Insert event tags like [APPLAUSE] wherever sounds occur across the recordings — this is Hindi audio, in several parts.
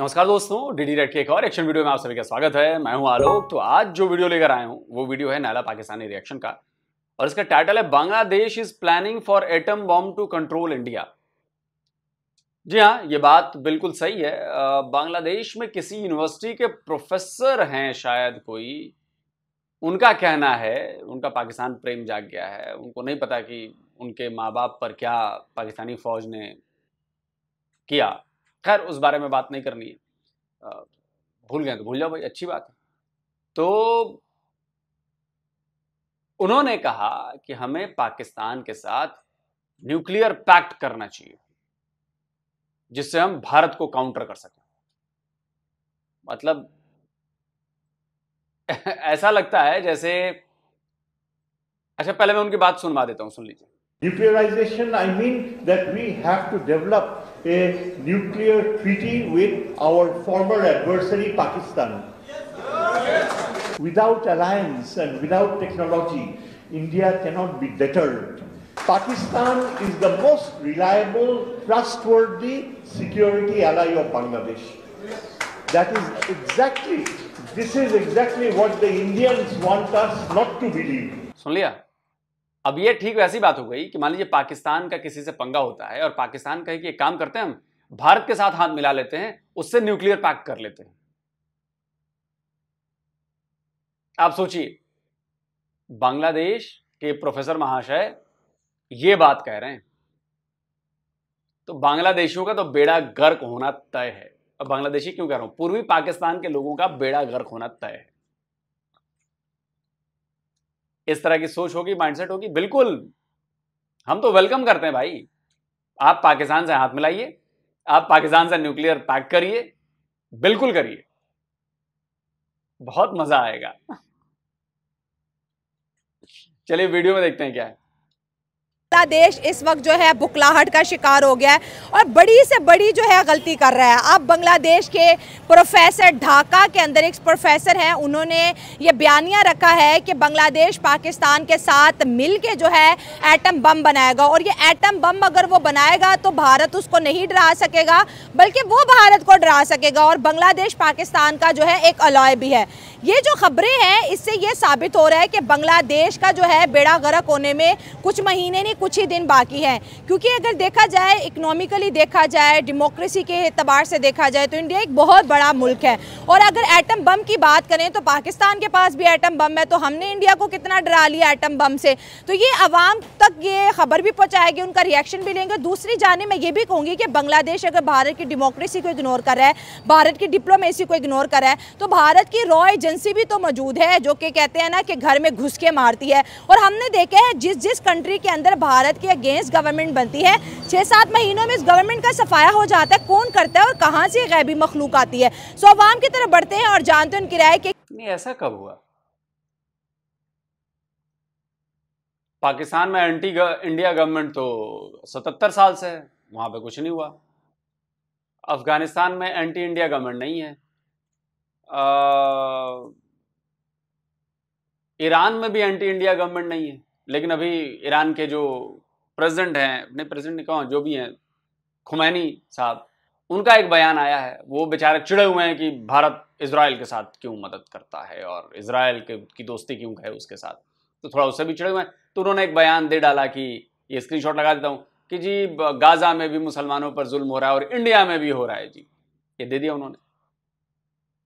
नमस्कार दोस्तों डीडी रेड के एक और एक्शन वीडियो में आप सभी का स्वागत है मैं हूं आलोक तो आज जो वीडियो लेकर आया हूं वो वीडियो है नाला पाकिस्तानी रिएक्शन का और इसका टाइटल है Bangladesh is planning for atom bomb to control India जी हाँ ये बात बिल्कुल सही है बांग्लादेश में किसी यूनिवर्सिटी के प्रोफेसर हैं शायद कोई उनका कहना है उनका पाकिस्तान प्रेम जाग गया है उनको नहीं पता कि उनके माँ बाप पर क्या पाकिस्तानी फौज ने किया खैर उस बारे में बात नहीं करनी है भूल गए तो भूल जाओ भाई अच्छी बात है तो उन्होंने कहा कि हमें पाकिस्तान के साथ न्यूक्लियर पैक्ट करना चाहिए जिससे हम भारत को काउंटर कर सकें मतलब [LAUGHS] ऐसा लगता है जैसे अच्छा पहले मैं उनकी बात सुनवा देता हूं सुन लीजिए nuclearization I mean that we have to develop a nuclear treaty with our former adversary Pakistan. Without alliance and without technology, India cannot be deterred. Pakistan is the most reliable, trustworthy security ally of Bangladesh. That is exactly, this is exactly what the Indians want us not to believe. Sonia. अब ये ठीक वैसी बात हो गई कि मान लीजिए पाकिस्तान का किसी से पंगा होता है और पाकिस्तान कहे कि एक काम करते हैं हम भारत के साथ हाथ मिला लेते हैं उससे न्यूक्लियर पैक कर लेते हैं आप सोचिए बांग्लादेश के प्रोफेसर महाशय ये बात कह रहे हैं तो बांग्लादेशियों का तो बेड़ा गर्क होना तय है और बांग्लादेशी क्यों कह रहा हूं पूर्वी पाकिस्तान के लोगों का बेड़ा गर्क होना तय है इस तरह की सोच होगी माइंडसेट होगी बिल्कुल हम तो वेलकम करते हैं भाई आप पाकिस्तान से हाथ मिलाइए आप पाकिस्तान से न्यूक्लियर पैक करिए बिल्कुल करिए बहुत मजा आएगा चलिए वीडियो में देखते हैं क्या है देश इस वक्त जो है बुकलाहट का शिकार हो गया है और बड़ी से बड़ी जो है गलती कर रहा है अब बांग्लादेश के प्रोफेसर ढाका के अंदर एक प्रोफेसर हैं उन्होंने ये बयानिया रखा है कि बांग्लादेश पाकिस्तान के साथ मिल के जो है एटम बम बनाएगा और ये एटम बम अगर वो बनाएगा तो भारत उसको नहीं डरा सकेगा बल्कि वो भारत को डरा सकेगा और बांग्लादेश पाकिस्तान का जो है एक अलॉय भी है ये जो खबरें हैं इससे ये साबित हो रहा है कि बांग्लादेश का जो है बेड़ा गर्क होने में कुछ महीने नहीं कुछ ही दिन बाकी हैं क्योंकि अगर देखा जाए इकनॉमिकली देखा जाए डेमोक्रेसी के अतबार से देखा जाए तो इंडिया एक बहुत बड़ा मुल्क है और अगर एटम बम की बात करें तो पाकिस्तान के पास भी एटम बम है तो हमने इंडिया को कितना डरा लिया एटम बम से तो ये आवाम तक ये खबर भी पहुँचाएगी उनका रिएक्शन भी लेंगे दूसरी जाने मैं ये भी कहूँगी कि बांग्लादेश अगर भारत की डेमोक्रेसी को इग्नोर कर रहा है भारत की डिप्लोमेसी को इग्नोर कर रहा है तो भारत की रॉ एजेंसी भी तो मौजूद है जो कि कहते हैं ना कि घर में घुस के मारती है और हमने देखा है जिस जिस कंट्री के अंदर भारत के अगेंस्ट गवर्नमेंट बनती है छः सात महीनों में इस गवर्नमेंट का सफाया हो जाता है कौन करता है और कहाँ से गैबी मखलूक आती है सो अवाम की तरफ बढ़ते हैं और जानते हैं किराए के नहीं ऐसा कब हुआ पाकिस्तान में एंटी इंडिया गवर्नमेंट तो 77 साल से है वहां पे कुछ नहीं हुआ अफगानिस्तान में एंटी इंडिया गवर्नमेंट नहीं है ईरान में भी एंटी इंडिया गवर्नमेंट नहीं है लेकिन अभी ईरान के जो प्रेसिडेंट हैं अपने प्रेसिडेंट कहा जो भी हैं खुमैनी साहब उनका एक बयान आया है वो बेचारे चिड़े हुए हैं कि भारत इसराइल के साथ क्यों मदद करता है और इसराइल के की दोस्ती क्यों है उसके साथ तो थोड़ा उससे भी चिड़े हुए हैं तो उन्होंने एक बयान दे डाला कि ये स्क्रीन लगा देता हूँ कि जी गाज़ा में भी मुसलमानों पर जुल्म हो रहा है और इंडिया में भी हो रहा है जी ये दे दिया उन्होंने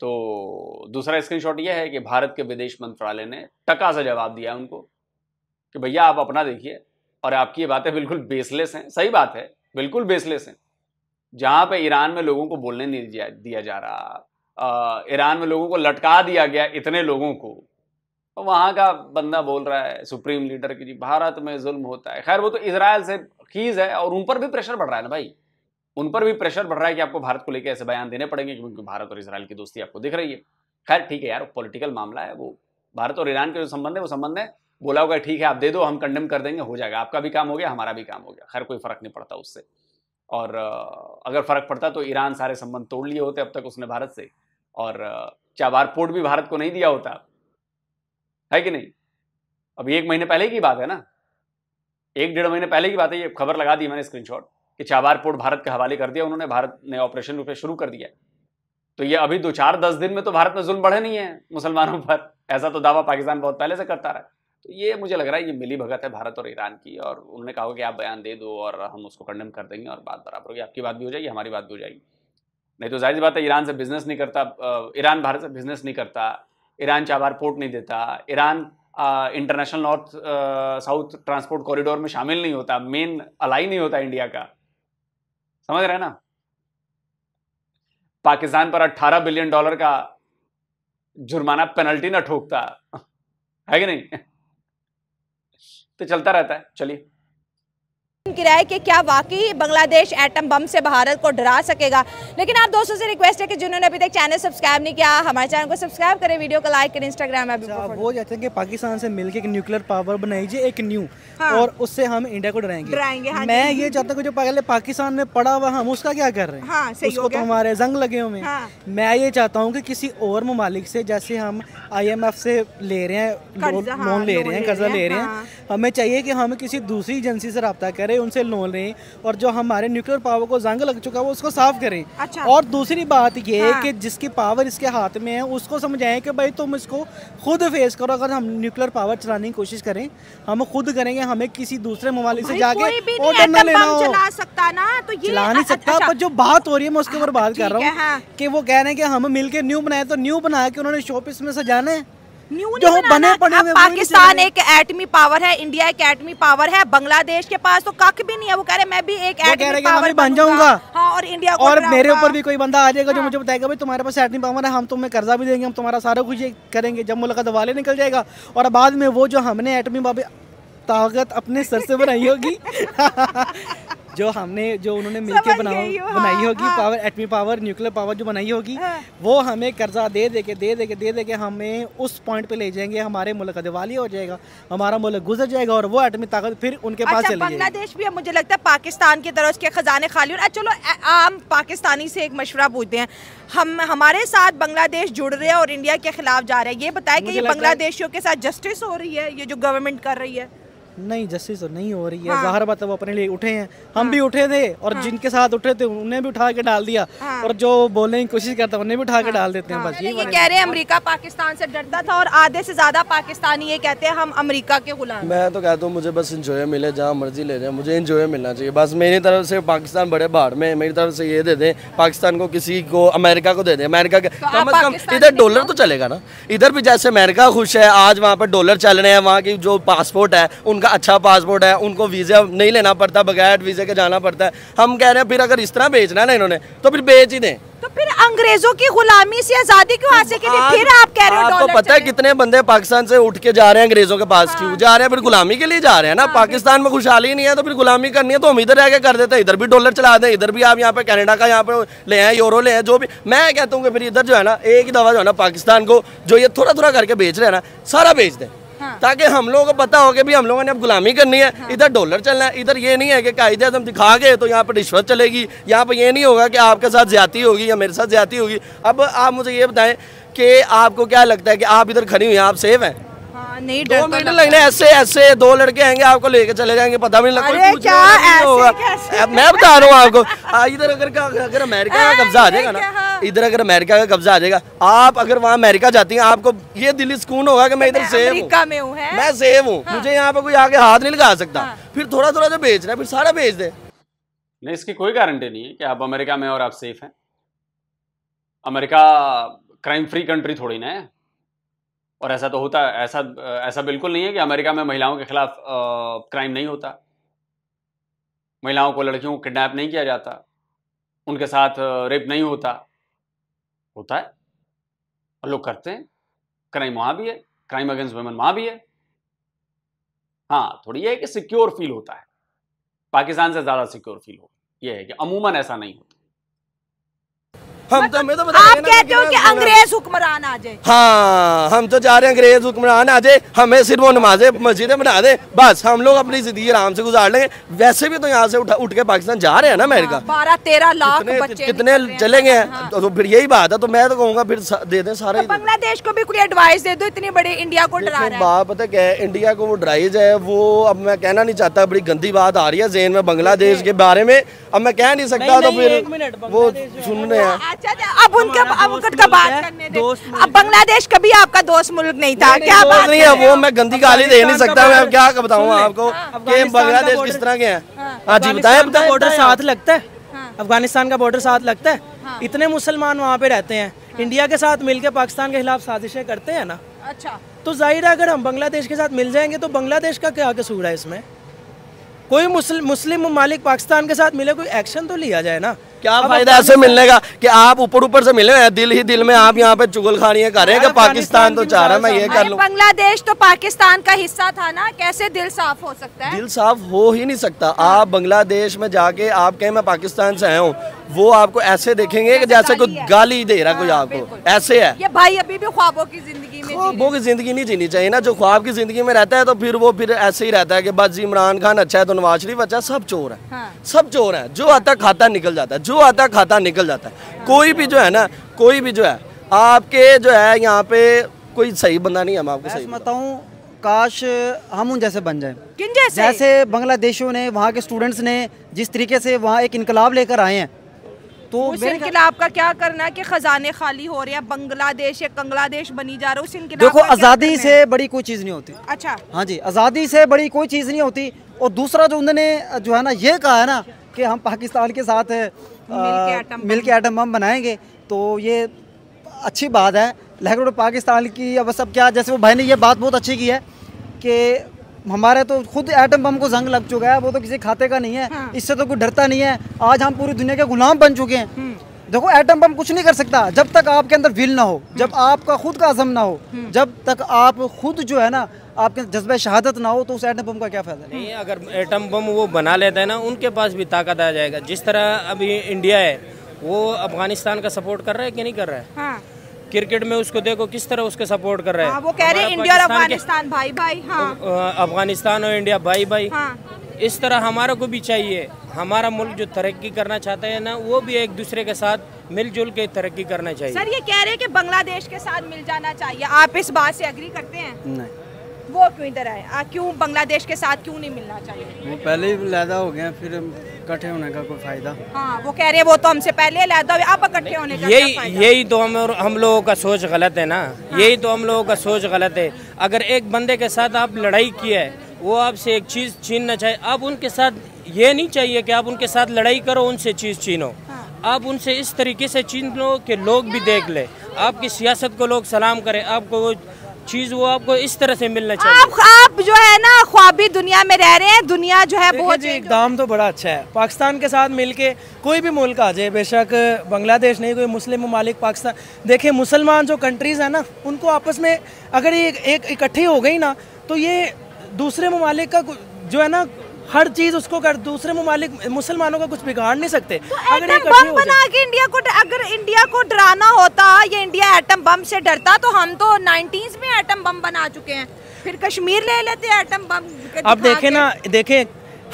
तो दूसरा स्क्रीनशॉट यह है कि भारत के विदेश मंत्रालय ने टका से जवाब दिया उनको कि भैया आप अपना देखिए और आपकी ये बातें बिल्कुल बेसलेस हैं सही बात है बिल्कुल बेसलेस हैं जहाँ पे ईरान में लोगों को बोलने नहीं दिया, दिया जा रहा ईरान में लोगों को लटका दिया गया इतने लोगों को तो वहाँ का बंदा बोल रहा है सुप्रीम लीडर की जी भारत में जुल्म होता है खैर वो तो इसराइल से खीज है और उन पर भी प्रेशर बढ़ रहा है ना भाई उन पर भी प्रेशर बढ़ रहा है कि आपको भारत को लेकर ऐसे बयान देने पड़ेंगे क्योंकि भारत और इसराइल की दोस्ती आपको दिख रही है खैर ठीक है यार पॉलिटिकल मामला है वो भारत और ईरान के जो संबंध है वो संबंध है बोला होगा ठीक है आप दे दो हम कंडेम कर देंगे हो जाएगा आपका भी काम हो गया हमारा भी काम हो गया खैर कोई फर्क नहीं पड़ता उससे और अगर फर्क पड़ता तो ईरान सारे संबंध तोड़ लिए होते अब तक उसने भारत से और चाबार पोर्ट भी भारत को नहीं दिया होता है कि नहीं अभी एक महीने पहले की बात है ना एक डेढ़ महीने पहले की बात है ये खबर लगा दी मैंने स्क्रीनशॉट कि चाबार पोर्ट भारत के हवाले कर दिया उन्होंने भारत ने ऑपरेशन रुपये शुरू कर दिया तो ये अभी दो चार दस दिन में तो भारत में जुल्म बढ़े नहीं है मुसलमानों पर ऐसा तो दावा पाकिस्तान बहुत पहले से करता रहा है तो ये मुझे लग रहा है ये मिली भगत है भारत और ईरान की और उन्होंने कहा कि आप बयान दे दो और हम उसको कंडेम कर देंगे और बात बराबर होगी आपकी बात भी हो जाएगी हमारी बात भी हो जाएगी नहीं तो जाहिर बात है ईरान से बिजनेस नहीं करता ईरान भारत से बिजनेस नहीं करता ईरान चाबार पोर्ट नहीं देता Iran international north south transport corridor में शामिल नहीं होता मेन अलाई नहीं होता इंडिया का समझ रहे ना पाकिस्तान पर 18 बिलियन डॉलर का जुर्माना पेनल्टी ना ठोकता [LAUGHS] है कि नहीं [LAUGHS] तो चलता रहता है चलिए उनकी राय कि क्या वाकई बांग्लादेश एटम बम से भारत को डरा सकेगा लेकिन आप दोस्तों से रिक्वेस्ट है कि जिन्होंने अभी तक चैनल सब्सक्राइब नहीं किया हमारे चैनल को सब्सक्राइब करें वीडियो को लाइक करें इंस्टाग्राम अच्छा, वो चाहते हैं कि पाकिस्तान से मिलकर एक न्यूक्लियर पावर बनाई जाए एक न्यू हाँ। और उससे हम इंडिया को डराएंगे हाँ मैं ये चाहता हूँ जो पहले पाकिस्तान में पड़ा हुआ हम उसका क्या कर रहे हैं हाँ, उसको तो हमारे जंग लगे हुए हैं मैं ये चाहता हूँ कि किसी और ममालिक से जैसे हम आईएमएफ से ले रहे हैं लोन ले रहे हैं कर्जा ले रहे हैं हमें चाहिए कि हम किसी दूसरी एजेंसी से रबता करें उनसे लोन लें और जो हमारे न्यूक्लियर पावर को जंग लग चुका है वो उसको साफ करें अच्छा। और दूसरी बात ये हाँ। कि जिसकी पावर इसके हाथ में है उसको समझाएं कि भाई तुम इसको खुद फेस करो अगर हम न्यूक्लियर पावर चलाने की कोशिश करें हम खुद करेंगे हमें किसी दूसरे ममालिक से जाके ऑर्डर न लेना हो सकता ना तो चला नहीं सकता अच्छा। पर जो बात हो रही है मैं उसके ऊपर हाँ, बात कर रहा हूँ हाँ। कि वो कह रहे हैं कि हम मिलकर न्यू बनाए तो न्यू बना के उन्होंने शोपिस में सजाना है जो बने पड़े हुए पाकिस्तान एक एटमी पावर है इंडिया एक एटमी पावर है बांग्लादेश के पास तो कख भी नहीं है वो कह रहे मैं भी एक एटमी पावर बन जाऊंगा हाँ और इंडिया और मेरे ऊपर भी कोई बंदा आ जाएगा जो हाँ। मुझे बताएगा भाई तुम्हारे पास एटमी पावर है हम तुम्हें कर्जा भी देंगे हम तुम्हारा सारा कुछ करेंगे जब मुल्क दवाले निकल जाएगा और बाद में वो जो हमने एटमी पावर ताकत अपने सर से बनाई होगी [LAUGHS] [LAUGHS] जो हमने जो उन्होंने मिलकर बना बनाई हाँ, होगी हाँ। पावर एटमी पावर न्यूक्लियर पावर जो बनाई होगी हाँ। वो हमें कर्जा दे दे के दे दे के दे दे के हमें उस पॉइंट पे ले जाएंगे हमारे मुल्क दिवाली हो जाएगा हमारा मुल्क गुजर जाएगा और वो एटमी ताकत फिर उनके पास अच्छा, बांग्लादेश भी मुझे लगता है पाकिस्तान की तरह उसके खजाने खाली और अच्छा, चलो आम पाकिस्तानी से एक मशवरा पूछते हैं हम हमारे साथ बांग्लादेश जुड़ रहे हैं और इंडिया के खिलाफ जा रहे हैं ये बताया कि ये बांग्लादेशियों के साथ जस्टिस हो रही है ये जो गवर्नमेंट कर रही है नहीं जस्टिस तो नहीं हो रही है हाँ। बात वो अपने लिए उठे हैं हम हाँ। भी उठे थे और हाँ। जिनके साथ उठे थे उन्हें भी उठा के डाल दिया हाँ। और जो बोलने की कोशिश करता उन्हें भी उठा के हाँ। डाल देते हैं बस ये कह रहे हैं अमेरिका पाकिस्तान से डरता था और आधे से ज्यादा पाकिस्तानी ये कहते हैं हम अमरीका के गुलाम मैं तो कहता हूँ मुझे बस इंजॉय मिले जहाँ मर्जी ले जाए मुझे इंजॉय मिलना चाहिए बस मेरी तरफ से पाकिस्तान बड़े बाहर में मेरी तरफ से ये दे दे पाकिस्तान को किसी को अमेरिका को दे दे अमेरिका के तो कम अज कम इधर डॉलर तो चलेगा ना इधर भी जैसे अमेरिका खुश है आज वहाँ पर डॉलर चल रहे हैं वहाँ की जो पासपोर्ट है उनका जिनका अच्छा पासपोर्ट है उनको वीज़ा नहीं लेना पड़ता बगैर वीज़े के जाना पड़ता है हम कह रहे हैं फिर अगर इस तरह बेचना है ना इन्होंने तो फिर बेच ही दें तो फिर अंग्रेजों की गुलामी से आजादी क्यों हासिल की फिर आप कह रहे हो आपको पता है कितने बंदे पाकिस्तान से उठ के जा रहे हैं अंग्रेजों के पास क्यों हाँ। जा रहे हैं फिर गुलामी के लिए जा रहे हैं ना हाँ, पाकिस्तान में खुशहाली नहीं है तो फिर गुलामी करनी है तो हम इधर रह के कर देते हैं इधर भी डॉलर चला दें इधर भी आप यहाँ पे कैनेडा का यहाँ पे ले आए यूरो ले आए जो भी मैं कहता हूँ कि फिर इधर जो है ना एक ही दवा जो है ना पाकिस्तान को जो ये थोड़ा थोड़ा करके बेच रहे हैं ना सारा बेच दें हाँ। ताकि हम लोगों को पता हो कि भी हम लोगों ने अब गुलामी करनी है हाँ। इधर डॉलर चलना है इधर ये नहीं है कि कायद अजम दिखा गए तो यहाँ पर रिश्वत चलेगी यहाँ पर ये नहीं होगा कि आपके साथ ज्यादा होगी या मेरे साथ ज्यादा होगी अब आप मुझे ये बताएं कि आपको क्या लगता है कि आप इधर खड़ी हुई हैं आप सेफ हैं हाँ, नहीं दो मिनट लगने ऐसे ऐसे दो लड़के आएंगे आपको लेके चले जाएंगे पता भी नहीं लगता क्या ऐसे होगा कैसे? मैं बता रहा हूँ आपको इधर अगर अगर अमेरिका का कब्जा आ जाएगा ना हाँ। इधर अगर अमेरिका का कब्जा आ जाएगा आप अगर वहाँ अमेरिका जाती हैं आपको ये दिल्ली सुकून होगा कि मैं इधर सेव हूँ मैं सेव हूँ हाँ। मुझे यहाँ पे कोई आके हाथ नहीं लगा सकता फिर थोड़ा थोड़ा जो बेच रहा है फिर सारा बेच दे नहीं इसकी कोई गारंटी नहीं है कि आप अमेरिका में और आप सेफ हैं अमेरिका क्राइम फ्री कंट्री थोड़ी ना है और ऐसा तो होता है ऐसा ऐसा बिल्कुल नहीं है कि अमेरिका में महिलाओं के खिलाफ क्राइम नहीं होता महिलाओं को लड़कियों को किडनैप नहीं किया जाता उनके साथ रेप नहीं होता होता है और लोग करते हैं क्राइम वहां भी है क्राइम अगेंस्ट वुमेन वहां भी है हाँ थोड़ी यह है कि सिक्योर फील होता है पाकिस्तान से ज़्यादा सिक्योर फील हो यह है कि अमूमन ऐसा नहीं होता हम मतलब तो हमें तो बता आप कहते हो कि अंग्रेज हुक्मरान आ जाए हाँ हम तो चाह रहे हैं अंग्रेज हुक्मरान आ जाए हमें सिर्फ वो नमाजे मस्जिदें बना दे बस हम लोग अपनी जिंदगी आराम से गुजार लेंगे वैसे भी तो यहाँ से उठा उठ के पाकिस्तान जा रहे हैं ना अमेरिका हाँ, बारह तेरह लाख बच्चे कितने चले गए हाँ। तो-, तो फिर यही बात है तो मैं तो कहूँगा फिर दे दें सारे तो बांग्लादेश को भी कोई एडवाइस दे दो इतनी बड़ी इंडिया को डरा बात पता क्या है इंडिया को वो ड्राइज है वो अब मैं कहना नहीं चाहता बड़ी गंदी बात आ रही है जेन में बांग्लादेश के बारे में अब मैं कह नहीं सकता तो फिर वो सुनने हैं अब उनका अब उनका बात करने दे अब बांग्लादेश कभी आपका दोस्त मुल्क नहीं था क्या बात नहीं है वो मैं गंदी गाली दे नहीं सकता मैं क्या बताऊँ आपको हाँ। कि बांग्लादेश किस तरह के हैं हाँ, हाँ जी बताए बॉर्डर साथ लगता है हाँ। अफगानिस्तान का बॉर्डर साथ लगता है इतने मुसलमान वहाँ पे रहते हैं इंडिया के साथ मिलकर पाकिस्तान के खिलाफ साजिशें करते हैं ना अच्छा तो जाहिर है अगर हम बांग्लादेश के साथ मिल जाएंगे तो बांग्लादेश का क्या कसूर है इसमें कोई मुस्लिम मुस्लिम मालिक पाकिस्तान के साथ मिले कोई एक्शन तो लिया जाए ना क्या फायदा ऐसे मिलने का कि आप ऊपर ऊपर से मिले दिल ही दिल में आप यहाँ पे चुगल खानियाँ कर रहे हैं पाकिस्तान तो चाह रहा है मैं ये कर लूँ बांग्लादेश तो पाकिस्तान का हिस्सा था ना कैसे दिल साफ हो सकता है दिल साफ हो ही नहीं सकता आप बांग्लादेश में जाके आप कहें मैं पाकिस्तान से आया हूँ वो आपको ऐसे देखेंगे कि जैसे कोई गाली दे रहा कोई हाँ, आपको ऐसे है ये भाई अभी भी ख्वाबों की जिंदगी ख्वाबों की ज़िंदगी नहीं जीनी चाहिए ना जो ख्वाब की ज़िंदगी में रहता है तो फिर वो फिर ऐसे ही रहता है कि बस इमरान खान अच्छा है तो नवाज शरीफ अच्छा सब चोर है हाँ। सब चोर है जो आता खाता निकल जाता है जो आता खाता निकल जाता है कोई भी जो है ना कोई भी जो है आपके जो है यहाँ पे कोई सही बंदा नहीं है आपको सही बताऊँ काश हम उन जैसे बन जाए किन जैसे जैसे बांग्लादेशियों ने वहाँ के स्टूडेंट्स ने जिस तरीके से वहाँ एक इनकलाब लेकर आए हैं तो इनकलाब का क्या करना है कि खजाने खाली हो रहे हैं बांग्लादेश या कंगलादेश बनी जा रहा है उस देखो आज़ादी से बड़ी कोई चीज़ नहीं होती अच्छा हाँ जी आज़ादी से बड़ी कोई चीज़ नहीं होती और दूसरा जो उन्होंने जो है ना ये कहा है ना कि हम पाकिस्तान के साथ मिल के आइटम बम बनाएंगे तो ये अच्छी बात है लेकिन पाकिस्तान की अब सब क्या जैसे वो भाई ने ये बात बहुत अच्छी की है कि हमारे तो खुद एटम बम को जंग लग चुका है वो तो किसी खाते का नहीं है हाँ। इससे तो कोई डरता नहीं है आज हम पूरी दुनिया के गुलाम बन चुके हैं हम्म। देखो एटम बम कुछ नहीं कर सकता जब तक आपके अंदर विल ना हो हम्म। जब आपका खुद का अजम ना हो हम्म। जब तक आप खुद जो है ना आपके जज्बे शहादत ना हो तो उस एटम बम का क्या फ़ायदा नहीं अगर एटम बम वो बना लेते हैं ना उनके पास भी ताकत आ जाएगा जिस तरह अभी इंडिया है वो अफगानिस्तान का सपोर्ट कर रहा है कि नहीं कर रहा है हाँ। क्रिकेट में उसको देखो किस तरह उसके सपोर्ट कर रहे हैं हाँ, वो कह रहे हैं इंडिया और अफगानिस्तान भाई भाई हाँ। अफगानिस्तान और इंडिया भाई भाई हाँ। इस तरह हमारे को भी चाहिए हमारा मुल्क जो तरक्की करना चाहते हैं ना वो भी एक दूसरे के साथ मिलजुल के तरक्की करना चाहिए सर ये कह रहे हैं कि बांग्लादेश के साथ मिल जाना चाहिए आप इस बात से अग्री करते हैं नहीं वो क्यों इधर आए क्यों बांग्लादेश के साथ क्यों नहीं मिलना चाहिए वो पहले ही लहदा हो गया फिर इकट्ठे होने का कोई फायदा हाँ वो कह रहे हैं वो तो हमसे पहले आप इकट्ठे होने का यही यही तो हम हम लोगों का सोच गलत है ना हाँ। यही तो हम लोगों का सोच गलत है अगर एक बंदे के साथ आप लड़ाई की है वो आपसे एक चीज़ छीनना चाहिए आप उनके साथ ये नहीं चाहिए कि आप उनके साथ लड़ाई करो उनसे चीज़ छीनो हाँ। आप उनसे इस तरीके से छीन लो कि लोग भी देख ले आपकी सियासत को लोग सलाम करें आपको वो चीज वो आपको इस तरह से मिलना चाहिए आप आप जो है ना ख्वाबी दुनिया में रह रहे हैं दुनिया जो है बहुत इकदाम तो बड़ा अच्छा है पाकिस्तान के साथ मिलके कोई भी मुल्क आ जाए बेशक बांग्लादेश नहीं कोई मुस्लिम ममालिक पाकिस्तान देखे मुसलमान जो कंट्रीज़ हैं ना उनको आपस में अगर ये एक इकट्ठी हो गई ना तो ये दूसरे ममालिक का जो है ना हर चीज उसको कर दूसरे ममालिक मुसलमानों का कुछ बिगाड़ नहीं सकते तो अगर एटम बम बना के इंडिया को अगर इंडिया को डराना होता या इंडिया एटम बम से डरता तो हम तो नाइन्टीज में एटम बम बना चुके हैं फिर कश्मीर ले लेते एटम बम अब देखे ना देखे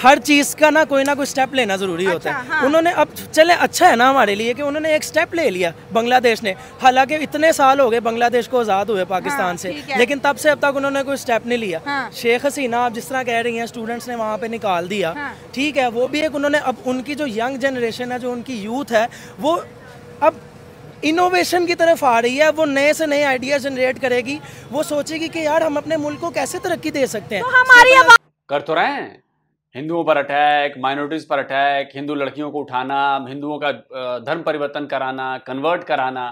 हर चीज़ का ना कोई ना कोई स्टेप लेना ज़रूरी अच्छा, होता है अच्छा, हाँ। उन्होंने अब चले अच्छा है ना हमारे लिए कि उन्होंने एक स्टेप ले लिया बांग्लादेश ने हालांकि इतने साल हो गए बांग्लादेश को आज़ाद हुए पाकिस्तान हाँ, से लेकिन तब से अब तक उन्होंने कोई स्टेप नहीं लिया हाँ। शेख हसीना आप जिस तरह कह रही हैं स्टूडेंट्स ने वहाँ पे निकाल दिया हाँ। ठीक है वो भी एक उन्होंने अब उनकी जो यंग जनरेशन है जो उनकी यूथ है वो अब इनोवेशन की तरफ आ रही है वो नए से नए आइडिया जनरेट करेगी वो सोचेगी कि यार हम अपने मुल्क को कैसे तरक्की दे सकते हैं तो हमारी कर तो रहे हैं हिंदुओं पर अटैक माइनॉरिटीज़ पर अटैक हिंदू लड़कियों को उठाना हिंदुओं का धर्म परिवर्तन कराना कन्वर्ट कराना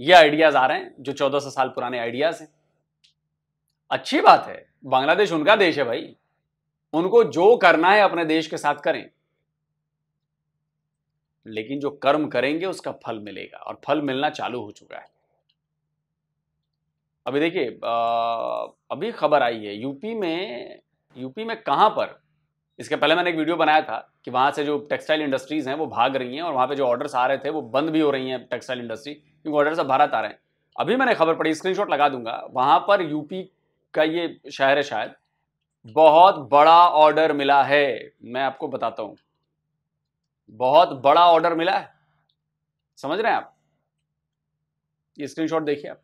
ये आइडियाज़ आ रहे हैं जो चौदह सौ साल पुराने आइडियाज़ हैं अच्छी बात है बांग्लादेश उनका देश है भाई उनको जो करना है अपने देश के साथ करें लेकिन जो कर्म करेंगे उसका फल मिलेगा और फल मिलना चालू हो चुका है अभी देखिए अभी खबर आई है यूपी में यूपी में कहां पर इसके पहले मैंने एक वीडियो बनाया था कि वहाँ से जो टेक्सटाइल इंडस्ट्रीज़ हैं वो भाग रही हैं और वहाँ पे जो ऑर्डर्स आ रहे थे वो बंद भी हो रही हैं टेक्सटाइल इंडस्ट्री क्योंकि ऑर्डर्स अब भारत आ रहे हैं अभी मैंने खबर पड़ी स्क्रीनशॉट लगा दूंगा वहाँ पर यूपी का ये शहर है शायद बहुत बड़ा ऑर्डर मिला है मैं आपको बताता हूँ बहुत बड़ा ऑर्डर मिला है समझ रहे हैं आप ये स्क्रीन देखिए आप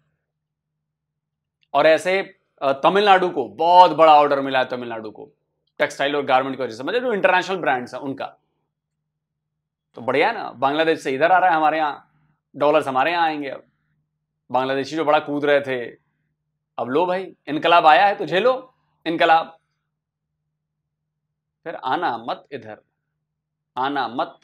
और ऐसे तमिलनाडु को बहुत बड़ा ऑर्डर मिला है तमिलनाडु को टेक्सटाइल और गारमेंट की वजह से मतलब जो इंटरनेशनल ब्रांड्स हैं उनका तो बढ़िया है ना बांग्लादेश से इधर आ रहा है हमारे यहाँ डॉलर्स हमारे यहाँ आएंगे अब बांग्लादेशी जो बड़ा कूद रहे थे अब लो भाई इनकलाब आया है तो झेलो इनकलाब फिर आना मत इधर आना मत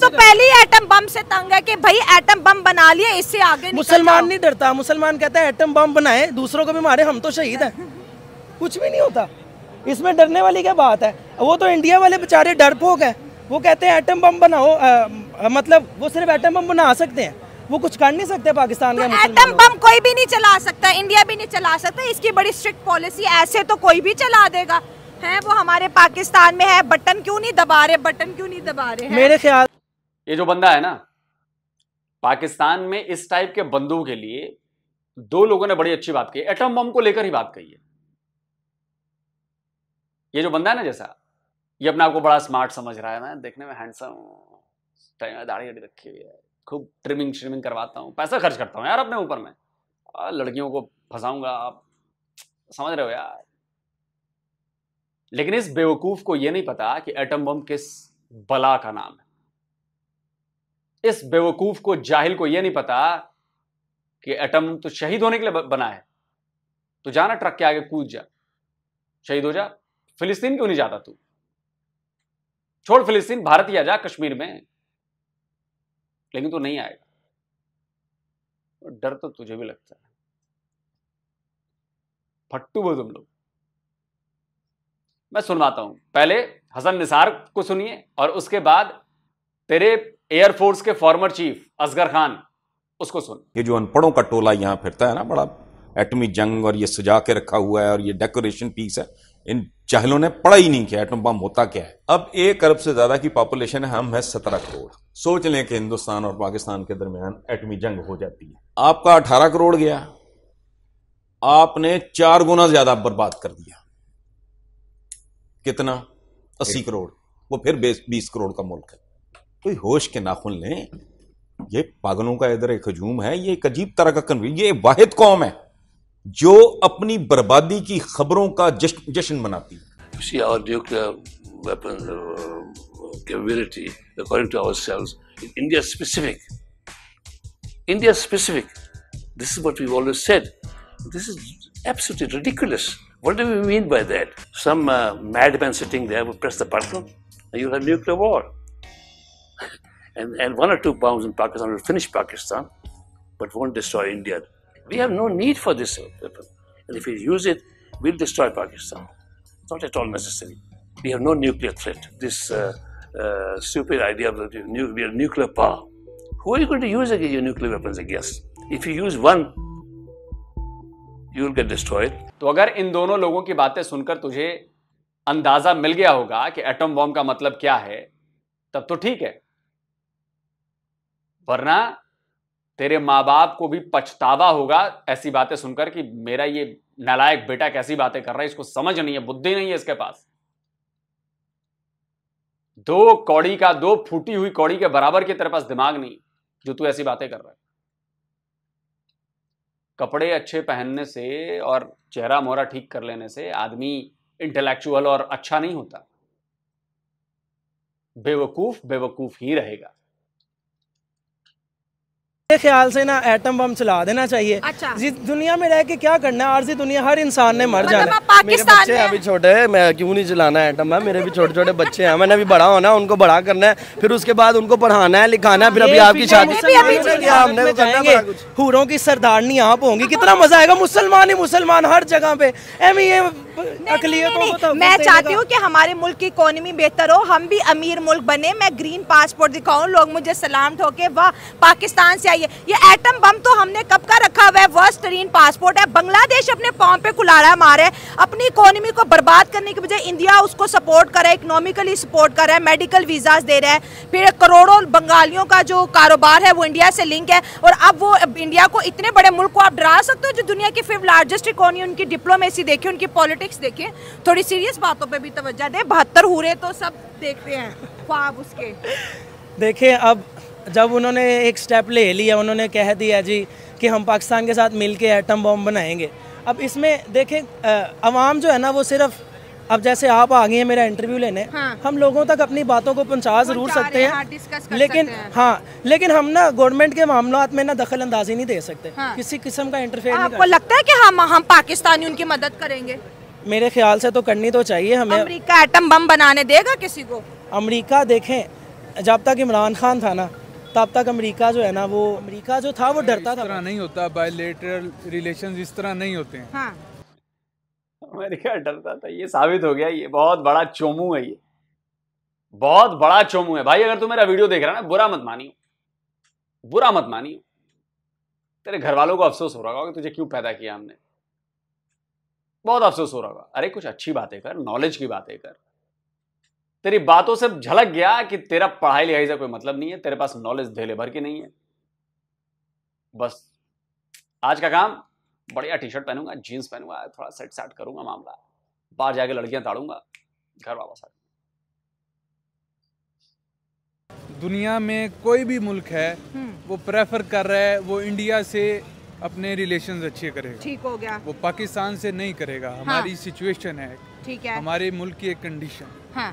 तो पहले ही एटम बम से तंग है कि भाई एटम बम बना लिए इससे आगे मुसलमान नहीं डरता मुसलमान कहता है एटम बम बनाए दूसरों को भी मारे हम तो शहीद हैं कुछ भी नहीं होता इसमें डरने वाली क्या बात है वो तो इंडिया वाले बेचारे डरपोक हैं वो कहते हैं एटम बम बनाओ आ, मतलब वो सिर्फ एटम बम बना सकते हैं वो कुछ कर नहीं सकते पाकिस्तान तो एटम बम कोई भी नहीं चला सकता इंडिया भी नहीं चला सकता इसकी बड़ी स्ट्रिक्ट पॉलिसी ऐसे तो कोई भी चला देगा है वो हमारे पाकिस्तान में है बटन क्यों नहीं दबा रहे बटन क्यों नहीं दबा रहे मेरे ख्याल ये जो बंदा है ना पाकिस्तान में इस टाइप के बंदों के लिए दो लोगों ने बड़ी अच्छी बात की एटम बम को लेकर ही बात कही है ये जो बंदा है ना जैसा ये अपने आप को बड़ा स्मार्ट समझ रहा है मैं देखने में हैंडसम दाढ़ी हड्डी रखी हुई है खूब ट्रिमिंग श्रिमिंग करवाता हूँ पैसा खर्च करता हूँ यार अपने ऊपर में लड़कियों को फंसाऊंगा आप समझ रहे हो यार लेकिन इस बेवकूफ को यह नहीं पता कि एटम बम किस बला का नाम है इस बेवकूफ को जाहिल को यह नहीं पता कि एटम तो शहीद होने के लिए बना है तो जाना ट्रक के आगे कूद जा शहीद हो जा फिलिस्तीन क्यों नहीं जाता तू छोड़ फिलिस्तीन भारत ही आ जा कश्मीर में लेकिन तू नहीं आएगा डर तो तुझे भी लगता है फट्टू हो तुम लोग मैं सुनवाता हूं पहले हसन निसार को सुनिए और उसके बाद तेरे एयरफोर्स के फॉर्मर चीफ असगर खान उसको सुन ये जो अनपढ़ों का टोला यहां फिरता है ना बड़ा एटमी जंग और ये सजा के रखा हुआ है और ये डेकोरेशन पीस है इन चाहलों ने पढ़ा ही नहीं किया एटम बम होता क्या है अब एक अरब से ज्यादा की पॉपुलेशन है हम है सत्रह करोड़ सोच लें कि हिंदुस्तान और पाकिस्तान के दरमियान एटमी जंग हो जाती है आपका अठारह करोड़ गया आपने चार गुना ज्यादा बर्बाद कर दिया कितना अस्सी करोड़ वो फिर बीस करोड़ का मुल्क है कोई होश के नाखुन लें ये पागलों का इधर एक हजूम है ये एक अजीब तरह का कन्वी ये वाहिद कौम है जो अपनी बर्बादी की खबरों का जश्न जश्न मनाती है See, our nuclear weapon uh, capability, according to ourselves, in India specific, India specific, this is what we've always said. This is absolutely ridiculous. What do we mean by that? Some uh, madman sitting there will press the button and you'll have nuclear war. and, and one or two bombs in Pakistan will finish Pakistan but won't destroy India. We have no need for this weapon. And if we use it, we'll destroy Pakistan. It's not at all necessary. We have no nuclear threat. This uh, uh, stupid idea of the are nuclear power. Who are you going to use against your nuclear weapons against? If you use one, you will get destroyed. तो अगर इन दोनों लोगों की बातें सुनकर तुझे अंदाजा मिल गया होगा कि एटम बॉम्ब का मतलब क्या है तब तो ठीक है वरना तेरे माँ बाप को भी पछतावा होगा ऐसी बातें सुनकर कि मेरा ये नालायक बेटा कैसी बातें कर रहा है इसको समझ नहीं है बुद्धि नहीं है इसके पास दो कौड़ी का दो फूटी हुई कौड़ी के बराबर के तेरे पास दिमाग नहीं जो तू ऐसी बातें कर रहा है कपड़े अच्छे पहनने से और चेहरा मोहरा ठीक कर लेने से आदमी इंटेलेक्चुअल और अच्छा नहीं होता बेवकूफ बेवकूफ ही रहेगा मेरे ख्याल से ना एटम बम चला देना चाहिए अच्छा। जिस दुनिया में रह के क्या करना है आरजी दुनिया हर इंसान ने मर मतलब जाना मेरे बच्चे अभी छोटे हैं मैं क्यों नहीं चलाना एटम बम मेरे भी छोटे छोटे बच्चे हैं मैंने अभी बड़ा होना उनको बड़ा करना है फिर उसके बाद उनको पढ़ाना है लिखाना है फिर अभी आपकी शादी हूरों की सरदारनी आप होंगी कितना मजा आएगा मुसलमान ही मुसलमान हर जगह पे एम अकलियतों मैं चाहती हूँ कि हमारे मुल्क की इकोनॉमी बेहतर हो हम भी अमीर मुल्क बने मैं ग्रीन पासपोर्ट दिखाऊँ लोग मुझे सलाम ठोके वाह पाकिस्तान से आइए ये एटम बम तो हमने कब का रखा हुआ है वर्स्ट ग्रीन पासपोर्ट है बांग्लादेश अपने पाँव पे कुलाड़ा मारे अपनी इकोनॉमी को बर्बाद करने की बजाय इंडिया उसको सपोर्ट कर रहा है इकोनॉमिकली सपोर्ट कर रहा है मेडिकल वीज़ाज दे रहे हैं फिर करोड़ों बंगालियों का जो कारोबार है वो इंडिया से लिंक है और अब वो इंडिया को इतने बड़े मुल्क को आप डरा सकते हो जो दुनिया की फिफ्थ लार्जेस्ट इकोनॉमी उनकी डिप्लोमेसी देखिए उनकी पॉलिटिक्स पॉलिटिक्स देखें थोड़ी सीरियस बातों पे भी तवज्जा दें बहत्तर हुए तो सब देखते हैं ख्वाब उसके देखें अब जब उन्होंने एक स्टेप ले लिया उन्होंने कह दिया जी कि हम पाकिस्तान के साथ मिलके एटम बॉम्ब बनाएंगे अब इसमें देखें आवाम जो है ना वो सिर्फ अब जैसे आप आ गए हैं मेरा इंटरव्यू लेने हाँ। हम लोगों तक अपनी बातों को पहुंचा जरूर सकते हैं हाँ, लेकिन सकते हैं। हाँ लेकिन हम ना गवर्नमेंट के मामला में ना दखल अंदाजी नहीं दे सकते हाँ। किसी किस्म का इंटरफेयर आपको लगता है कि हम हम पाकिस्तानी उनकी मदद करेंगे मेरे ख्याल से तो करनी तो चाहिए हमें अमेरिका एटम बम बनाने देगा किसी को अमेरिका देखें जब तक इमरान खान था ना तब तक अमेरिका जो है ना वो अमेरिका जो था वो डरता था नहीं होता रिलेशंस इस तरह नहीं होते हैं हाँ। अमेरिका डरता था ये साबित हो गया ये बहुत बड़ा चोमू है ये बहुत बड़ा चोमू है भाई अगर तू मेरा वीडियो देख रहा है ना बुरा मत मानियो बुरा मत मानियो तेरे घर वालों को अफसोस हो रहा होगा कि तुझे क्यों पैदा किया हमने बहुत अफसोस हो रहा होगा अरे कुछ अच्छी बातें कर नॉलेज की बातें कर तेरी बातों से झलक गया कि तेरा पढ़ाई लिखाई से कोई मतलब नहीं है तेरे पास नॉलेज धेले भर की नहीं है बस आज का काम बढ़िया टी शर्ट पहनूंगा जीन्स पहनूंगा थोड़ा सेट सेट करूंगा मामला बाहर जाके लड़कियां ताड़ूंगा घर वापस आ दुनिया में कोई भी मुल्क है हम्म। वो प्रेफर कर रहा है वो इंडिया से अपने रिलेशन अच्छे करेगा ठीक हो गया वो पाकिस्तान से नहीं करेगा हाँ। हमारी सिचुएशन है ठीक है हमारे मुल्क की एक कंडीशन हाँ।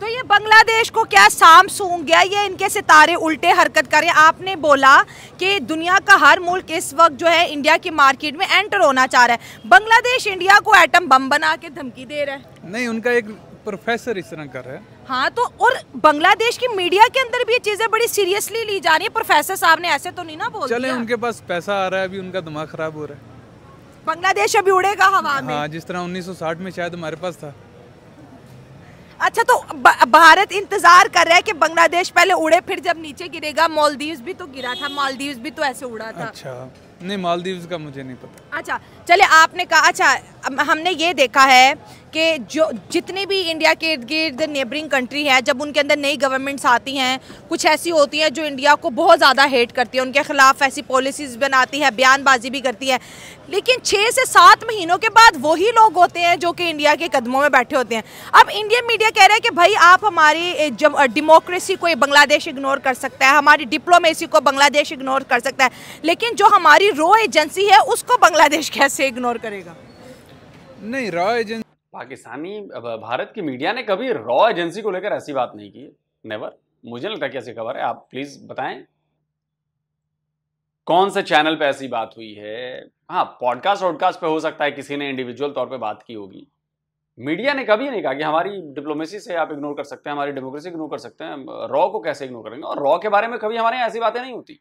तो ये बांग्लादेश को क्या शाम सूंघ गया ये इनके सितारे उल्टे हरकत कर रहे हैं आपने बोला कि दुनिया का हर मुल्क इस वक्त जो है इंडिया की मार्केट में एंटर होना चाह रहा है बांग्लादेश इंडिया को एटम बम बना के धमकी दे रहा है नहीं उनका एक प्रोफेसर इस तरह कर रहे हैं हाँ तो और बांग्लादेश की मीडिया के अंदर भी ये चीजें बड़ी सीरियसली ली जा रही है प्रोफेसर साहब ने ऐसे तो नहीं ना बोल चले उनके पास पैसा आ रहा है अभी उनका दिमाग खराब हो रहा है बांग्लादेश अभी उड़ेगा हवा में हाँ जिस तरह 1960 में शायद हमारे पास था अच्छा तो भारत इंतजार कर रहा है कि बांग्लादेश पहले उड़े फिर जब नीचे गिरेगा मालदीव्स भी तो गिरा था मालदीव्स भी तो ऐसे उड़ा था अच्छा नहीं मालदीव्स का मुझे नहीं पता अच्छा चले आपने कहा अच्छा हमने ये देखा है कि जो जितने भी इंडिया के इर्द गिर्द नेबरिंग कंट्री हैं जब उनके अंदर नई गवर्नमेंट्स आती हैं कुछ ऐसी होती हैं जो इंडिया को बहुत ज़्यादा हेट करती है उनके ख़िलाफ़ ऐसी पॉलिसीज़ बनाती है बयानबाजी भी करती है लेकिन छः से सात महीनों के बाद वही लोग होते हैं जो कि इंडिया के कदमों में बैठे होते हैं अब इंडियन मीडिया कह रहे हैं कि भाई आप हमारी डेमोक्रेसी को बांग्लादेश इग्नोर कर सकता है हमारी डिप्लोमेसी को बांग्लादेश इग्नोर कर सकता है लेकिन जो हमारी रो एजेंसी है उसको बांग्लादेश कह किससे इग्नोर करेगा नहीं रॉ एजेंसी पाकिस्तानी भारत की मीडिया ने कभी रॉ एजेंसी को लेकर ऐसी बात नहीं की नेवर मुझे लगता कि खबर है आप प्लीज बताएं कौन से चैनल पे ऐसी बात हुई है हाँ पॉडकास्ट वॉडकास्ट पे हो सकता है किसी ने इंडिविजुअल तौर पे बात की होगी मीडिया ने कभी नहीं कहा कि हमारी डिप्लोमेसी से आप इग्नोर कर सकते हैं हमारी डेमोक्रेसी इग्नोर कर सकते हैं रॉ को कैसे इग्नोर करेंगे और रॉ के बारे में कभी हमारे यहाँ ऐसी बातें नहीं होती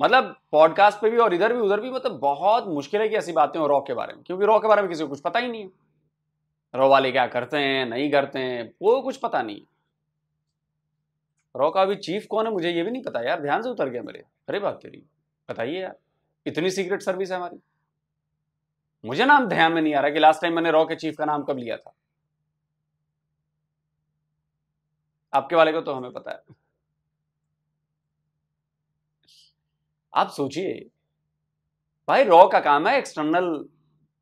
मतलब पॉडकास्ट पे भी और इधर भी उधर भी मतलब बहुत मुश्किल है कि ऐसी बातें हो रॉ के बारे में क्योंकि रॉ के बारे में किसी को कुछ पता ही नहीं है रॉ वाले क्या करते हैं नहीं करते हैं वो कुछ पता नहीं रॉ का अभी चीफ कौन है मुझे ये भी नहीं पता यार ध्यान से उतर गया मेरे अरे बात तेरी बताइए यार इतनी सीक्रेट सर्विस है हमारी मुझे नाम ध्यान में नहीं आ रहा कि लास्ट टाइम मैंने रॉ के चीफ का नाम कब लिया था आपके वाले को तो हमें पता है आप सोचिए भाई रॉ का काम है एक्सटर्नल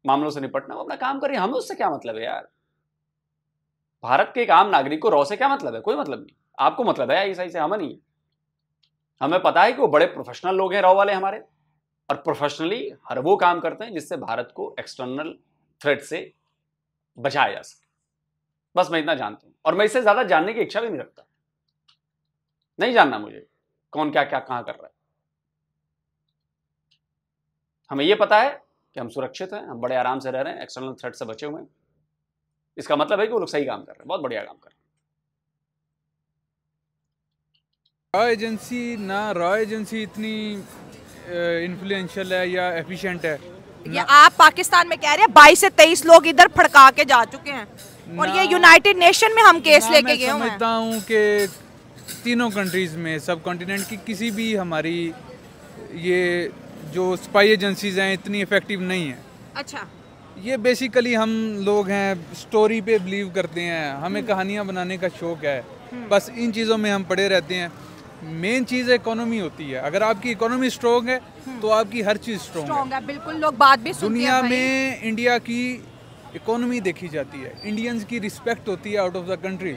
मामलों से निपटना वो अपना काम करिए हमें उससे क्या मतलब है यार भारत के एक आम नागरिक को रॉ से क्या मतलब है कोई मतलब नहीं आपको मतलब है ऐसा से हमें नहीं हमें पता है कि वो बड़े प्रोफेशनल लोग हैं रॉ वाले हमारे और प्रोफेशनली हर वो काम करते हैं जिससे भारत को एक्सटर्नल थ्रेट से बचाया जा सके बस मैं इतना जानता हूँ और मैं इससे ज़्यादा जानने की इच्छा भी नहीं रखता नहीं जानना मुझे कौन क्या क्या कहाँ कर रहा है हमें यह पता है कि हम सुरक्षित हैं हम बड़े आराम से रह रहे हैं एक्सटर्नल थ्रेट से बचे हुए हैं इसका मतलब है कि वो लोग सही काम कर रहे हैं बहुत बढ़िया काम कर रहे हैं रॉ एजेंसी ना रॉ एजेंसी इतनी इन्फ्लुएंशियल है या एफिशिएंट है ये आप पाकिस्तान में कह रहे हैं बाईस से तेईस लोग इधर फड़का के जा चुके हैं और ये यूनाइटेड नेशन में हम केस लेके गए हैं समझता हूँ कि तीनों कंट्रीज में सब कॉन्टिनेंट की किसी भी हमारी ये जो स्पाई एजेंसीज हैं इतनी इफेक्टिव नहीं है अच्छा ये बेसिकली हम लोग हैं स्टोरी पे बिलीव करते हैं हमें हम्म। कहानियाँ बनाने का शौक है हम्म। बस इन चीज़ों में हम पड़े रहते हैं मेन चीज़ इकोनॉमी होती है अगर आपकी इकोनॉमी स्ट्रॉन्ग है हम्म। तो आपकी हर चीज़ स्ट्रॉन्ग है बिल्कुल लोग बात भी दुनिया में इंडिया की इकोनॉमी देखी जाती है इंडियंस की रिस्पेक्ट होती है आउट ऑफ द कंट्री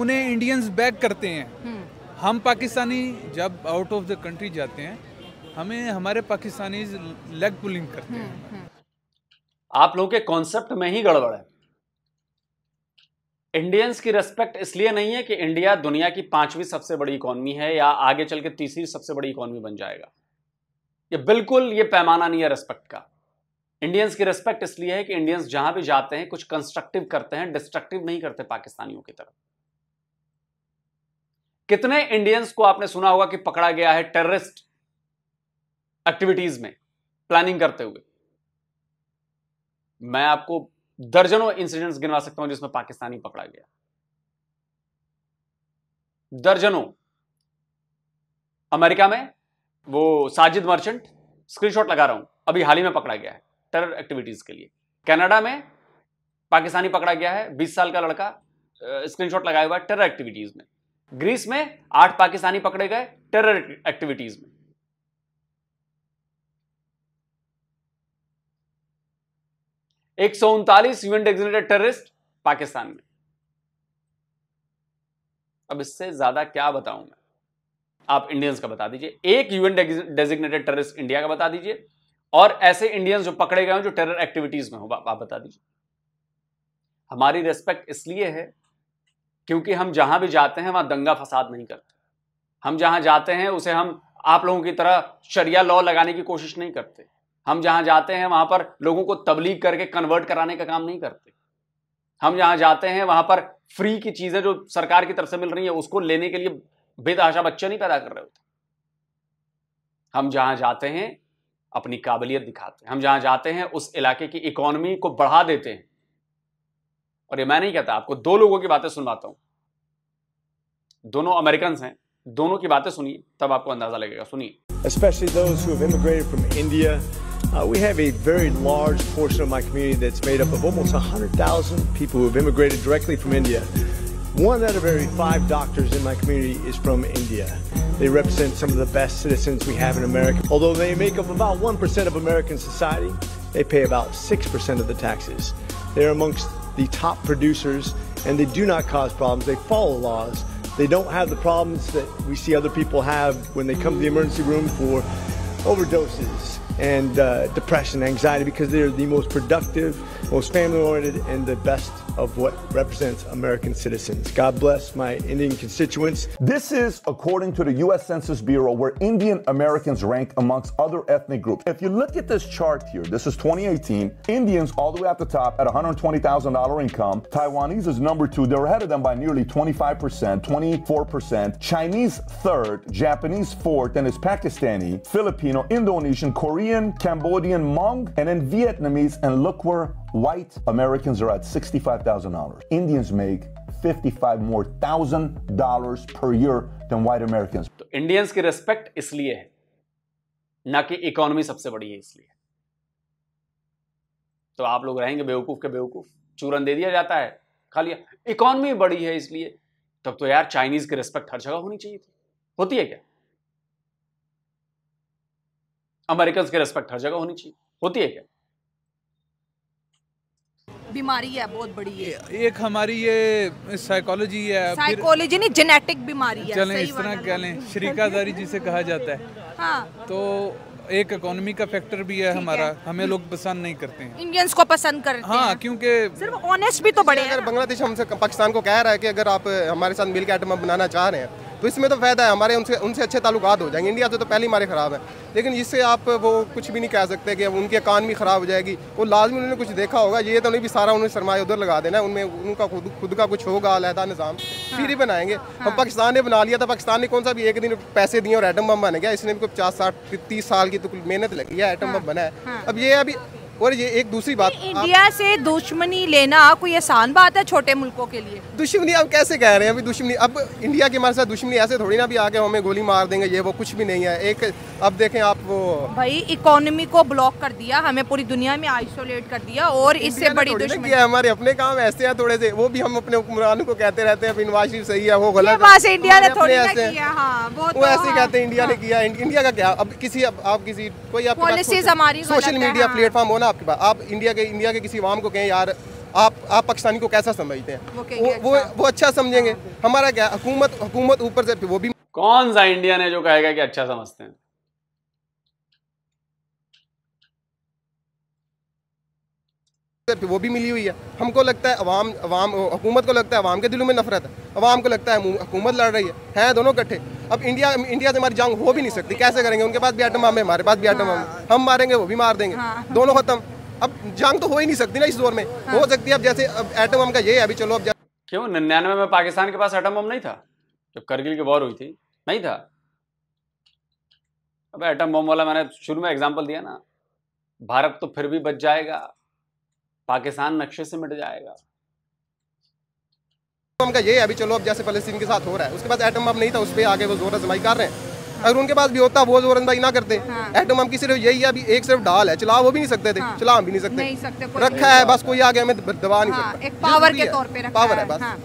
उन्हें इंडियंस बैक करते हैं हम पाकिस्तानी जब आउट ऑफ द कंट्री जाते हैं हमें हमारे पाकिस्तानी लेग पुलिंग करते हैं आप लोगों के कॉन्सेप्ट में ही गड़बड़ है इंडियंस की रेस्पेक्ट इसलिए नहीं है कि इंडिया दुनिया की पांचवी सबसे बड़ी इकोनॉमी है या आगे चल के तीसरी सबसे बड़ी इकोनॉमी बन जाएगा ये बिल्कुल ये पैमाना नहीं है रेस्पेक्ट का इंडियंस की रेस्पेक्ट इसलिए है कि इंडियंस जहां भी जाते हैं कुछ कंस्ट्रक्टिव करते हैं डिस्ट्रक्टिव नहीं करते पाकिस्तानियों की तरफ कितने इंडियंस को आपने सुना होगा कि पकड़ा गया है टेररिस्ट एक्टिविटीज में प्लानिंग करते हुए मैं आपको दर्जनों इंसिडेंट्स गिनवा सकता हूं जिसमें पाकिस्तानी पकड़ा गया दर्जनों अमेरिका में वो साजिद मर्चेंट स्क्रीनशॉट लगा रहा हूं अभी हाल ही में पकड़ा गया है टेरर एक्टिविटीज के लिए कनाडा में पाकिस्तानी पकड़ा गया है 20 साल का लड़का स्क्रीनशॉट लगाया हुआ है टेरर एक्टिविटीज में ग्रीस में आठ पाकिस्तानी पकड़े गए टेरर एक्टिविटीज में एक सौ उनतालीस यूएन डेजिनेटेड टेररिस्ट पाकिस्तान में अब इससे ज्यादा क्या बताऊं मैं आप इंडियंस का बता दीजिए एक यूएन डेजिग्नेटेड टेररिस्ट इंडिया का बता दीजिए और ऐसे इंडियंस जो पकड़े गए हो जो टेरर एक्टिविटीज में हो आप बता दीजिए हमारी रेस्पेक्ट इसलिए है क्योंकि हम जहां भी जाते हैं वहां दंगा फसाद नहीं करते हम जहां जाते हैं उसे हम आप लोगों की तरह शरिया लॉ लगाने की कोशिश नहीं करते हम जहां जाते हैं वहां पर लोगों को तबलीग करके कन्वर्ट कराने का काम नहीं करते हम जहां जाते हैं वहां पर फ्री की चीजें जो सरकार की तरफ से मिल रही है उसको लेने के लिए बेतहाशा बच्चे नहीं पैदा कर रहे होते हम जहां जाते हैं अपनी काबिलियत दिखाते हैं हम जहां जाते हैं उस इलाके की इकोनॉमी को बढ़ा देते हैं और ये मैं नहीं कहता आपको दो लोगों की बातें सुनवाता हूं दोनों अमेरिकन हैं दोनों की बातें सुनिए तब आपको अंदाजा लगेगा सुनिए Uh, we have a very large portion of my community that's made up of almost 100,000 people who have immigrated directly from India. One out of every five doctors in my community is from India. They represent some of the best citizens we have in America. Although they make up about 1% of American society, they pay about 6% of the taxes. They're amongst the top producers and they do not cause problems. They follow laws. They don't have the problems that we see other people have when they come to the emergency room for overdoses, and uh, depression, anxiety, because they're the most productive, most family oriented, and the best of what represents American citizens. God bless my Indian constituents. This is according to the U.S. Census Bureau, where Indian Americans rank amongst other ethnic groups. If you look at this chart here, this is 2018. Indians all the way at the top at $120,000 income. Taiwanese is number two. They're ahead of them by nearly 25%, 24%. Chinese third, Japanese fourth, and it's Pakistani, Filipino, Indonesian, Korean, Cambodian, Hmong, and then Vietnamese. And look where White Americans are at $65,000. Indians make 55 more thousand dollars per year than white Americans. तो इंडियंस की रिस्पेक्ट इसलिए है ना कि इकोनॉमी सबसे बड़ी है इसलिए तो आप लोग रहेंगे बेवकूफ के बेवकूफ चूरन दे दिया जाता है खा इकोनॉमी बड़ी है इसलिए तब तो यार चाइनीज की रिस्पेक्ट हर जगह होनी चाहिए थी होती है क्या अमेरिकन की रिस्पेक्ट हर जगह होनी चाहिए होती है क्या बीमारी है बहुत बड़ी है एक हमारी ये साइकोलॉजी है साइकोलॉजी नहीं जेनेटिक बीमारी है चलें इस तरह कह लें शरीकादारी जिसे कहा जाता है हाँ। तो एक इकोनॉमी का फैक्टर भी है हमारा है। हमें लोग पसंद नहीं करते हैं इंडियंस को पसंद करते हाँ क्योंकि सिर्फ ऑनेस्ट भी तो बड़े अगर बांग्लादेश हमसे पाकिस्तान को कह रहा है कि अगर आप हमारे साथ मिलकर एटम बनाना चाह रहे हैं तो इसमें तो फ़ायदा है हमारे उनसे उनसे अच्छे ताल्लुक हो जाएंगे इंडिया से तो पहले हमारे ख़राब है लेकिन इससे आप वो कुछ भी नहीं कह सकते कि उनकी इकानमी ख़राब हो जाएगी वो लाजमी उन्होंने कुछ देखा होगा ये तो नहीं भी सारा उन्होंने सरमाया उधर लगा देना उनमें उनका खुद खुद का कुछ होगा अलहदा निज़ाम हाँ। फिर ही बनाएंगे हाँ। हम पाकिस्तान ने बना लिया था पाकिस्तान ने कौन सा भी एक दिन पैसे दिए और एटम बम बन गया इसने भी कोई पचास साठ तीस साल की तो मेहनत लगी है एटम हाँ। बम बनाया है अब ये अभी और ये एक दूसरी बात इंडिया से दुश्मनी लेना कोई आसान बात है छोटे मुल्कों के लिए दुश्मनी अब कैसे कह रहे हैं अभी दुश्मनी अब इंडिया की हमारे साथ दुश्मनी ऐसे थोड़ी ना भी आगे हमें गोली मार देंगे ये वो कुछ भी नहीं है एक अब देखें आप वो भाई इकोनॉमी को ब्लॉक कर दिया हमें पूरी दुनिया में आइसोलेट कर दिया और इससे बड़ी दुश्मनी है हमारे अपने काम ऐसे है थोड़े से वो भी हम अपने हुक्मरान को कहते रहते हैं नवाज शरीफ सही है वो गलत इंडिया ने थोड़ी किया हाँ, वो तो ऐसे हाँ, कहते हैं इंडिया ने हाँ। किया इंडिया का क्या अब किसी आप किसी कोई हमारी सोशल मीडिया प्लेटफॉर्म होना ना आपके पास आप इंडिया के इंडिया के किसी वाम को कहें यार आप आप पाकिस्तानी को कैसा समझते हैं वो वो, अच्छा। वो अच्छा समझेंगे हमारा क्या हुकूमत हुकूमत ऊपर से वो भी कौन सा इंडिया ने जो कहेगा कि अच्छा समझते हैं वो भी मिली हुई है हमको लगता है अवाम अवाम हुकूमत को लगता है अवाम के दिलों में नफरत है अवाम को लगता है हुकूमत लड़ रही है हैं दोनों इकट्ठे अब इंडिया इंडिया से हमारी जंग हो भी नहीं सकती कैसे करेंगे उनके पास भी आइटम आम है हमारे पास भी आइटम आम है हाँ। हम मारेंगे वो भी मार देंगे हाँ। दोनों खत्म अब जंग तो हो ही नहीं सकती ना इस दौर में हाँ। हो सकती है अब जैसे अब एटम बम का ये अभी चलो अब क्यों निन्यानवे में पाकिस्तान के पास एटम बम नहीं था जब करगिल की वॉर हुई थी नहीं था अब एटम बम वाला मैंने शुरू में एग्जाम्पल दिया ना भारत तो फिर भी बच जाएगा पाकिस्तान नक्शे से मिट जाएगा तो का ये अभी चलो अब जैसे फलस्तीन के साथ हो रहा है उसके पास एटम बम नहीं था उस पर आगे वो जोर जमाई कर रहे हैं हाँ। अगर उनके पास भी होता वो जोर अंदाजी ना करते हाँ। एटम बम की सिर्फ यही है अभी एक सिर्फ डाल है चला वो भी नहीं सकते थे हाँ। चला हम भी नहीं सकते, नहीं सकते रखा है बस कोई आगे हमें दबा नहीं हाँ। सकता एक पावर के तौर पे पावर है, है बस हाँ।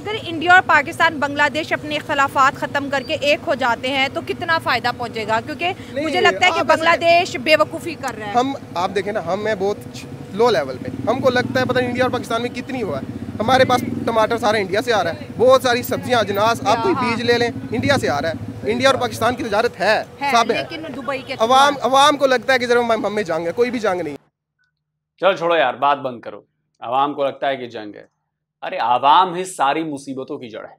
अगर इंडिया और पाकिस्तान बांग्लादेश अपने इख्तलाफात ख़त्म करके एक हो जाते हैं तो कितना फ़ायदा पहुंचेगा क्योंकि मुझे लगता है कि बांग्लादेश बेवकूफ़ी कर रहे हैं हम आप देखें ना हमें बहुत लो लेवल पे हमको लगता है पता नहीं इंडिया और पाकिस्तान में कितनी हुआ है हमारे पास टमाटर सारा इंडिया से आ रहा है बहुत सारी सब्जियां अजनास आप कोई हाँ, बीज हाँ। ले लें इंडिया से आ रहा है इंडिया और पाकिस्तान की तजारत है, है सब है अवाम अवाम को लगता है कि जरा हमें जंग है कोई भी जंग नहीं चलो छोड़ो यार बात बंद करो अवाम को लगता है कि जंग है अरे आवाम ही सारी मुसीबतों की जड़ है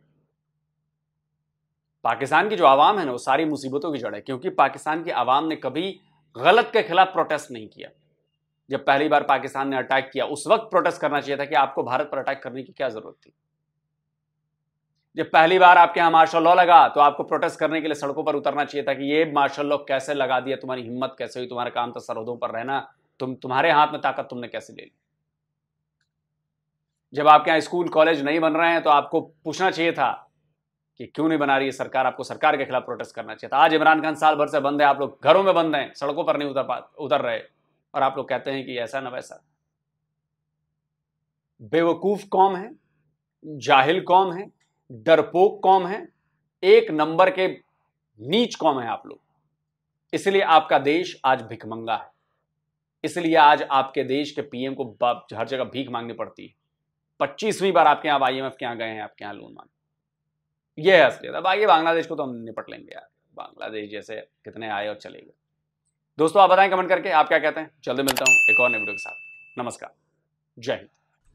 पाकिस्तान की जो आवाम है ना वो सारी मुसीबतों की जड़ है क्योंकि पाकिस्तान की आवाम ने कभी गलत के खिलाफ प्रोटेस्ट नहीं किया जब पहली बार पाकिस्तान ने अटैक किया उस वक्त प्रोटेस्ट करना चाहिए था कि आपको भारत पर अटैक करने की क्या जरूरत थी जब पहली बार आपके यहाँ मार्शल लॉ लगा तो आपको प्रोटेस्ट करने के लिए सड़कों पर उतरना चाहिए था कि ये मार्शल लॉ कैसे लगा दिया तुम्हारी हिम्मत कैसे हुई तुम्हारा काम था तो सरहदों पर रहना तुम तुम्हारे हाथ में ताकत तुमने कैसे ले ली जब आपके यहाँ स्कूल कॉलेज नहीं बन रहे हैं तो आपको पूछना चाहिए था कि क्यों नहीं बना रही है सरकार आपको सरकार के खिलाफ प्रोटेस्ट करना चाहिए था आज इमरान खान साल भर से बंद है आप लोग घरों में बंद हैं सड़कों पर नहीं उतर उतर रहे और आप लोग कहते हैं कि ऐसा ना वैसा बेवकूफ कौम है जाहिल कौम है डरपोक कौम है एक नंबर के नीच कौम है आप लोग इसलिए आपका देश आज भिकमंगा है इसलिए आज आपके देश के पीएम को हर जगह भीख मांगनी पड़ती है पच्चीसवीं बार आपके यहाँ आई एम के यहाँ गए हैं आपके यहाँ लोन मांग यह है असलियत अब आइए बांग्लादेश को तो हम निपट लेंगे यार बांग्लादेश जैसे कितने आए और चले गए दोस्तों आप बताएं कमेंट करके आप क्या कहते हैं जल्दी मिलता हूं एक और नए वीडियो के साथ नमस्कार जय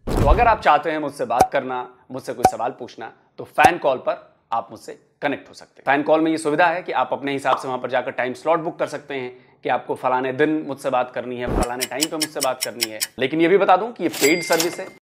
हिंद तो अगर आप चाहते हैं मुझसे बात करना मुझसे कोई सवाल पूछना तो फैन कॉल पर आप मुझसे कनेक्ट हो सकते हैं फैन कॉल में ये सुविधा है कि आप अपने हिसाब से वहां पर जाकर टाइम स्लॉट बुक कर सकते हैं कि आपको फलाने दिन मुझसे बात करनी है फलाने टाइम पर मुझसे बात करनी है लेकिन यह भी बता दूं कि ये पेड सर्विस है